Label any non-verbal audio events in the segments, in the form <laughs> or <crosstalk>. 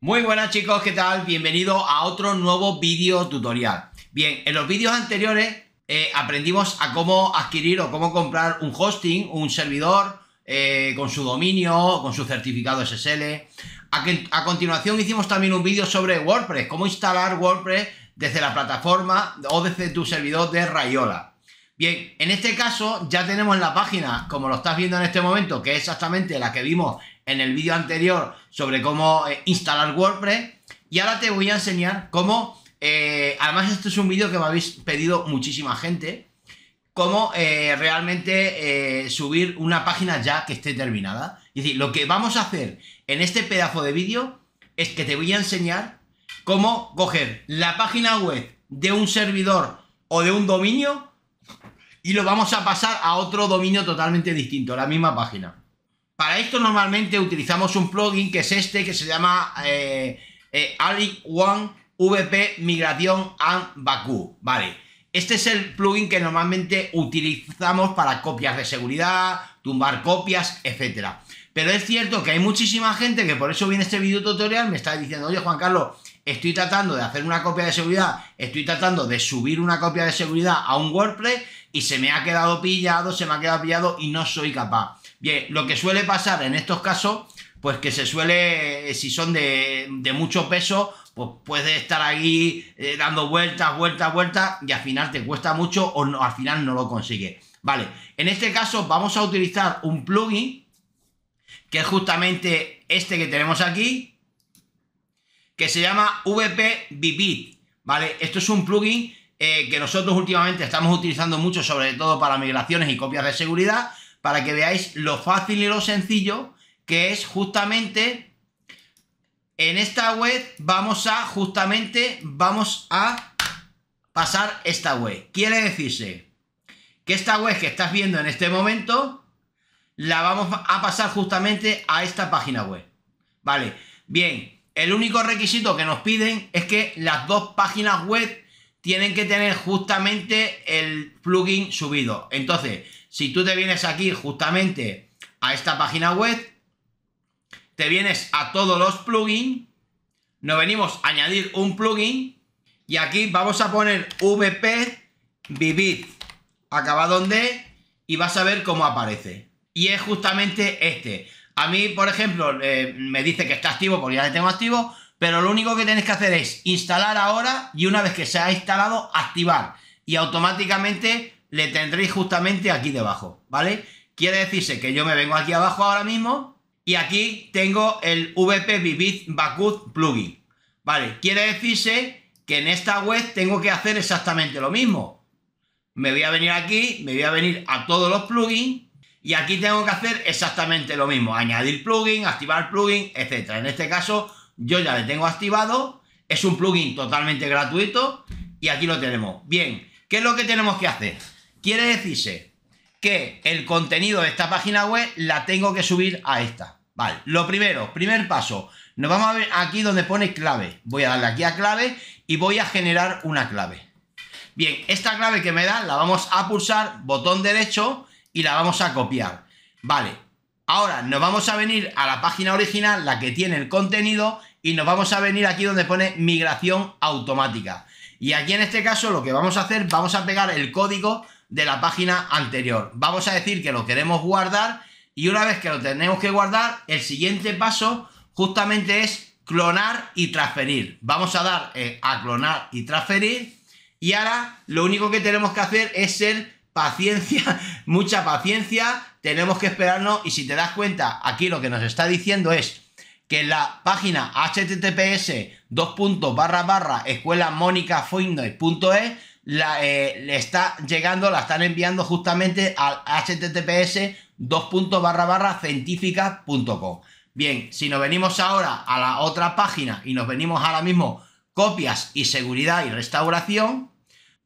Muy buenas chicos, ¿qué tal? Bienvenidos a otro nuevo vídeo tutorial. Bien, en los vídeos anteriores eh, aprendimos a cómo adquirir o cómo comprar un hosting, un servidor eh, con su dominio, con su certificado SSL. A, a continuación hicimos también un vídeo sobre WordPress, cómo instalar WordPress desde la plataforma o desde tu servidor de Rayola. Bien, en este caso ya tenemos la página, como lo estás viendo en este momento, que es exactamente la que vimos en el vídeo anterior sobre cómo eh, instalar WordPress. Y ahora te voy a enseñar cómo, eh, además esto es un vídeo que me habéis pedido muchísima gente, cómo eh, realmente subir una página ya que esté terminada. Es decir, lo que vamos a hacer en este pedazo de vídeo es que te voy a enseñar cómo coger la página web de un servidor o de un dominio y lo vamos a pasar a otro dominio totalmente distinto, la misma página. Para esto normalmente utilizamos un plugin que es este que se llama eh, eh Ali One VP Migración and Baku. Vale, este es el plugin que normalmente utilizamos para copias de seguridad, tumbar copias, etcétera. Pero es cierto que hay muchísima gente que por eso viene este video tutorial, me está diciendo, oye Juan Carlos, estoy tratando de hacer una copia de seguridad, estoy tratando de subir una copia de seguridad a un WordPress y se me ha quedado pillado, se me ha quedado pillado y no soy capaz. Bien, lo que suele pasar en estos casos, pues que se suele, eh, si son de, mucho peso, pues puede estar ahí eh, dando vueltas, vueltas, vueltas y al final te cuesta mucho o no, al final no lo consigue Vale, en este caso vamos a utilizar un plugin que es justamente este que tenemos aquí, que se llama VP ¿vale? Esto es un plugin eh, que nosotros últimamente estamos utilizando mucho, sobre todo para migraciones y copias de seguridad, para que veáis lo fácil y lo sencillo que es justamente en esta web vamos a justamente vamos a pasar esta web. Quiere decirse que esta web que estás viendo en este momento la vamos a pasar justamente a esta página web. Vale, bien, el único requisito que nos piden es que las dos páginas web tienen que tener justamente el plugin subido. Entonces, si tú te vienes aquí justamente a esta página web, te vienes a todos los plugins, nos venimos a añadir un plugin y aquí vamos a poner VP Vivid, Acaba donde. y vas a ver cómo aparece. Y es justamente este. A mí, por ejemplo, eh, me dice que está activo porque ya le tengo activo, pero lo único que tenéis que hacer es instalar ahora y una vez que se ha instalado, activar. Y automáticamente le tendréis justamente aquí debajo, ¿vale? Quiere decirse que yo me vengo aquí abajo ahora mismo y aquí tengo el VP Vivid Backup Plugin, ¿vale? Quiere decirse que en esta web tengo que hacer exactamente lo mismo. Me voy a venir aquí, me voy a venir a todos los plugins y aquí tengo que hacer exactamente lo mismo, añadir plugin, activar plugin, etc. En este caso yo ya le tengo activado, es un plugin totalmente gratuito y aquí lo tenemos. Bien, ¿qué es lo que tenemos que hacer? Quiere decirse que el contenido de esta página web la tengo que subir a esta. Vale, lo primero, primer paso, nos vamos a ver aquí donde pone clave. Voy a darle aquí a clave y voy a generar una clave. Bien, esta clave que me da la vamos a pulsar, botón derecho, y la vamos a copiar. Vale, ahora nos vamos a venir a la página original, la que tiene el contenido, y nos vamos a venir aquí donde pone migración automática. Y aquí en este caso lo que vamos a hacer, vamos a pegar el código de la página anterior. Vamos a decir que lo queremos guardar y una vez que lo tenemos que guardar, el siguiente paso justamente es clonar y transferir. Vamos a dar eh, a clonar y transferir y ahora lo único que tenemos que hacer es ser paciencia, <laughs> mucha paciencia, tenemos que esperarnos y si te das cuenta, aquí lo que nos está diciendo es que la página https dos la, eh, le está llegando, la están enviando justamente al https dos Bien, si nos venimos ahora a la otra página y nos venimos ahora mismo copias y seguridad y restauración,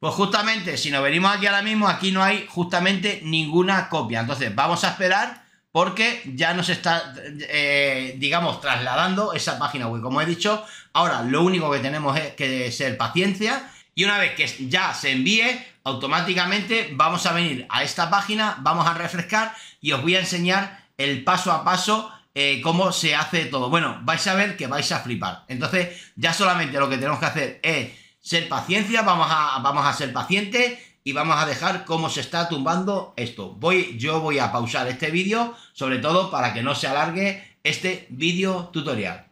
pues justamente, si nos venimos aquí ahora mismo, aquí no hay justamente ninguna copia. Entonces, vamos a esperar porque ya nos está, eh, digamos, trasladando esa página web. Como he dicho, ahora lo único que tenemos es que ser paciencia y una vez que ya se envíe, automáticamente vamos a venir a esta página, vamos a refrescar y os voy a enseñar el paso a paso eh, cómo se hace todo. Bueno, vais a ver que vais a flipar. Entonces, ya solamente lo que tenemos que hacer es ser paciencia, vamos a, vamos a ser pacientes y vamos a dejar cómo se está tumbando esto. Voy, yo voy a pausar este vídeo, sobre todo para que no se alargue este vídeo tutorial.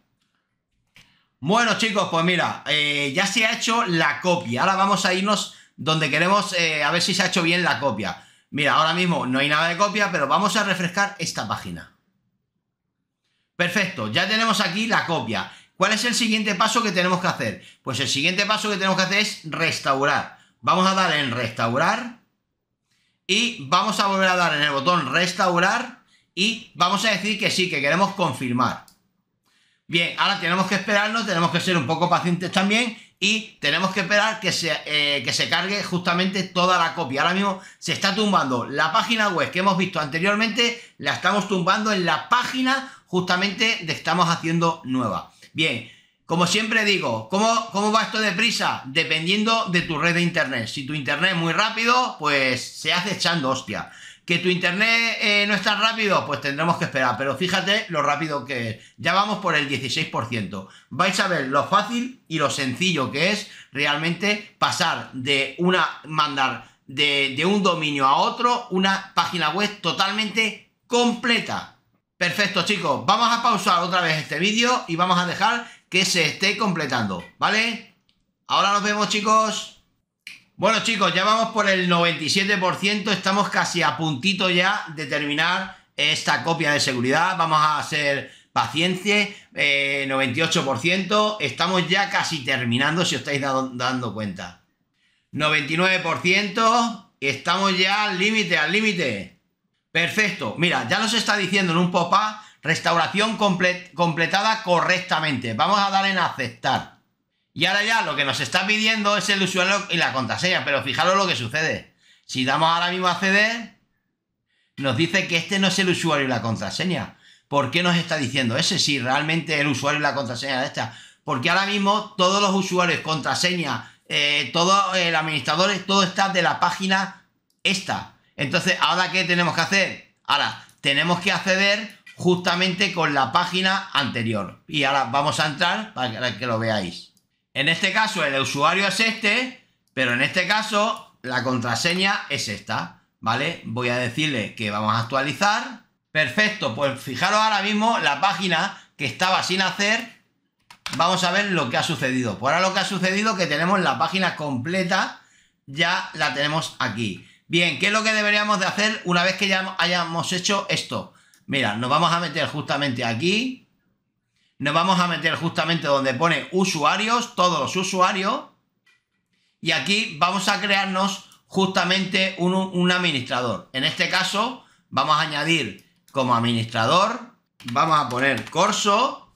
Bueno chicos, pues mira, eh, ya se ha hecho la copia. Ahora vamos a irnos donde queremos eh, a ver si se ha hecho bien la copia. Mira, ahora mismo no hay nada de copia, pero vamos a refrescar esta página. Perfecto, ya tenemos aquí la copia. ¿Cuál es el siguiente paso que tenemos que hacer? Pues el siguiente paso que tenemos que hacer es restaurar. Vamos a dar en restaurar y vamos a volver a dar en el botón restaurar y vamos a decir que sí, que queremos confirmar. Bien, ahora tenemos que esperarnos, tenemos que ser un poco pacientes también y tenemos que esperar que se, eh, que se cargue justamente toda la copia. Ahora mismo se está tumbando la página web que hemos visto anteriormente, la estamos tumbando en la página justamente que estamos haciendo nueva. Bien, como siempre digo, ¿cómo, va esto de prisa? Dependiendo de tu red de internet. Si tu internet es muy rápido, pues se hace echando hostia. Que tu internet eh, no está rápido, pues tendremos que esperar. Pero fíjate lo rápido que es. Ya vamos por el 16%. Vais a ver lo fácil y lo sencillo que es realmente pasar de una, mandar de un dominio a otro una página web totalmente completa. Perfecto, chicos. Vamos a pausar otra vez este vídeo y vamos a dejar que se esté completando, ¿vale? Ahora nos vemos, chicos. Bueno, chicos, ya vamos por el 97%. Estamos casi a puntito ya de terminar esta copia de seguridad. Vamos a hacer paciencia, 98%. Eh, Estamos ya casi terminando, si os estáis dando cuenta. 99%. Estamos ya al límite, al límite. Perfecto. Mira, ya nos está diciendo en un pop-up restauración completada correctamente. Vamos a dar en aceptar. Y ahora ya lo que nos está pidiendo es el usuario y la contraseña, pero fijaros lo que sucede. Si damos ahora mismo a acceder, nos dice que este no es el usuario y la contraseña. ¿Por qué nos está diciendo ese si realmente el usuario y la contraseña de esta? Porque ahora mismo todos los usuarios, contraseña, eh, todo el administrador, todo está de la página esta. Entonces, ¿ahora qué tenemos que hacer? Ahora, tenemos que acceder justamente con la página anterior. Y ahora vamos a entrar para que lo veáis. En este caso el usuario es este, pero en este caso la contraseña es esta, ¿vale? Voy a decirle que vamos a actualizar. Perfecto, pues fijaros ahora mismo la página que estaba sin hacer. Vamos a ver lo que ha sucedido. Por pues ahora lo que ha sucedido que tenemos la página completa, ya la tenemos aquí. Bien, ¿qué es lo que deberíamos de hacer una vez que ya hayamos hecho esto? Mira, nos vamos a meter justamente aquí. Nos vamos a meter justamente donde pone usuarios, todos los usuarios. Y aquí vamos a crearnos justamente un, un administrador. En este caso, vamos a añadir como administrador, vamos a poner corso,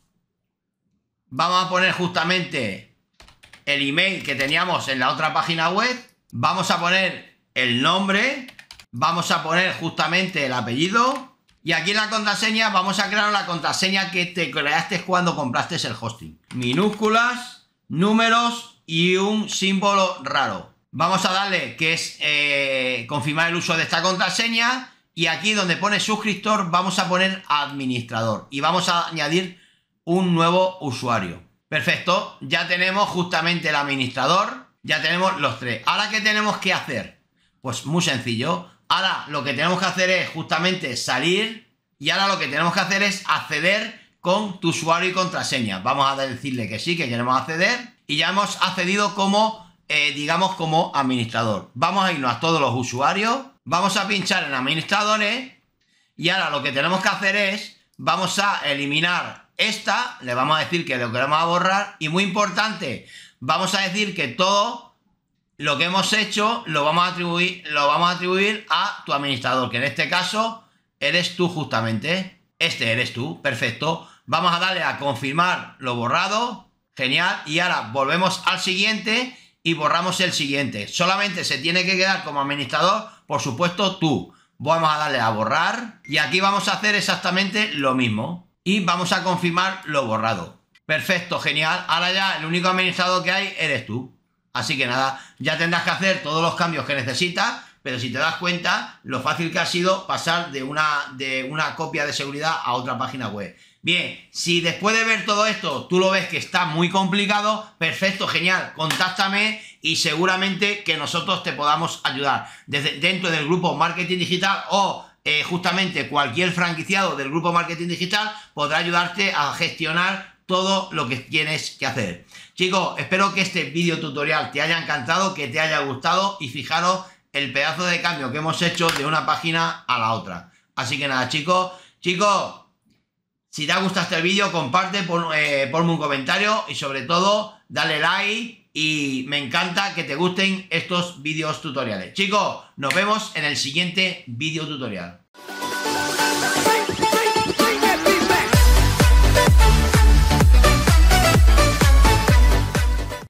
vamos a poner justamente el email que teníamos en la otra página web, vamos a poner el nombre, vamos a poner justamente el apellido y aquí en la contraseña vamos a crear la contraseña que te creaste cuando compraste el hosting. Minúsculas, números y un símbolo raro. Vamos a darle que es eh, confirmar el uso de esta contraseña y aquí donde pone suscriptor vamos a poner administrador y vamos a añadir un nuevo usuario. Perfecto, ya tenemos justamente el administrador, ya tenemos los tres. Ahora, ¿qué tenemos que hacer? Pues muy sencillo. Ahora lo que tenemos que hacer es justamente salir y ahora lo que tenemos que hacer es acceder con tu usuario y contraseña. Vamos a decirle que sí, que queremos acceder y ya hemos accedido como, eh, digamos, como administrador. Vamos a irnos a todos los usuarios, vamos a pinchar en administradores y ahora lo que tenemos que hacer es, vamos a eliminar esta, le vamos a decir que lo queremos borrar y muy importante, vamos a decir que todo lo que hemos hecho lo vamos a atribuir, lo vamos a, atribuir a tu administrador, que en este caso eres tú justamente. ¿eh? Este eres tú, perfecto. Vamos a darle a confirmar lo borrado. Genial. Y ahora volvemos al siguiente y borramos el siguiente. Solamente se tiene que quedar como administrador, por supuesto, tú. Vamos a darle a borrar y aquí vamos a hacer exactamente lo mismo. Y vamos a confirmar lo borrado. Perfecto, genial. Ahora ya el único administrador que hay eres tú. Así que nada, ya tendrás que hacer todos los cambios que necesitas, pero si te das cuenta, lo fácil que ha sido pasar de una, de una copia de seguridad a otra página web. Bien, si después de ver todo esto tú lo ves que está muy complicado, perfecto, genial, contáctame y seguramente que nosotros te podamos ayudar desde dentro del grupo Marketing Digital o eh, justamente cualquier franquiciado del grupo Marketing Digital podrá ayudarte a gestionar todo lo que tienes que hacer. Chicos, espero que este vídeo tutorial te haya encantado, que te haya gustado y fijaros el pedazo de cambio que hemos hecho de una página a la otra. Así que nada, chicos, chicos, si te ha gustado este vídeo, comparte, eh, ponme un comentario y sobre todo, dale like y me encanta que te gusten estos vídeos tutoriales. Chicos, nos vemos en el siguiente vídeo tutorial.